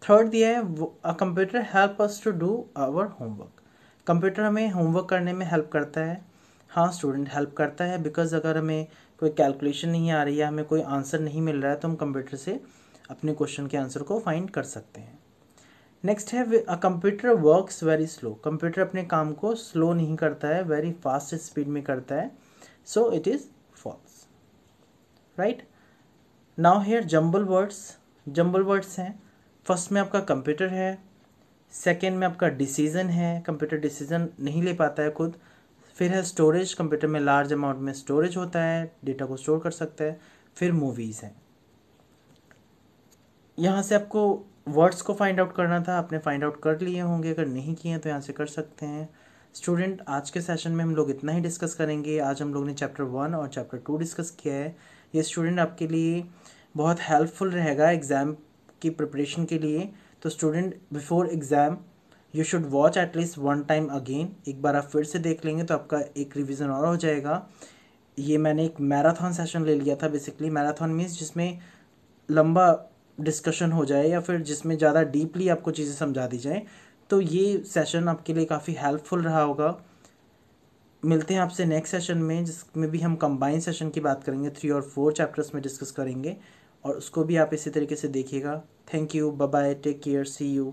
थर्ड दिया है a computer help us to do our homework computer हमें होमवर्क करने में हेल्प करता है हाँ स्टूडेंट हेल्प करता है बिकॉज अगर हमें कोई कैलकुलेशन नहीं आ रही है हमें कोई आंसर नहीं मिल रहा है तो हम कंप्यूटर से अपने क्वेश्चन के आंसर को फाइंड कर सकते हैं नेक्स्ट है computer works very slow computer अपने काम को स्लो नहीं करता है वेरी फास्ट स्पीड में करता है so it is false right now here jumble words jumble words हैं फर्स्ट में आपका कंप्यूटर है सेकेंड में आपका डिसीजन है कंप्यूटर डिसीजन नहीं ले पाता है खुद फिर है स्टोरेज कंप्यूटर में लार्ज अमाउंट में स्टोरेज होता है डेटा को स्टोर कर सकता है फिर मूवीज़ हैं यहाँ से आपको वर्ड्स को फाइंड आउट करना था आपने फाइंड आउट कर लिए होंगे अगर नहीं किए हैं तो यहाँ से कर सकते हैं स्टूडेंट आज के सेशन में हम लोग इतना ही डिस्कस करेंगे आज हम लोग ने चैप्टर वन और चैप्टर टू डिस्कस किया है ये स्टूडेंट आपके लिए बहुत हेल्पफुल रहेगा एग्ज़ाम की प्रिपरेशन के लिए तो student before exam you should watch at least one time again एक बार आप फिर से देख लेंगे तो आपका एक रिविज़न और हो जाएगा ये मैंने एक मैराथन सेशन ले लिया था बेसिकली मैराथन मीन्स जिसमें लंबा डिस्कशन हो जाए या फिर जिसमें ज़्यादा डीपली आपको चीज़ें समझा दी जाएँ तो ये सेशन आपके लिए काफ़ी हेल्पफुल रहा होगा मिलते हैं आपसे नेक्स्ट सेशन में जिसमें भी हम कंबाइन सेशन की बात करेंगे थ्री और फोर चैप्टर्स में डिस्कस करेंगे और उसको भी आप इसी तरीके से देखिएगा thank you bye bye take care see you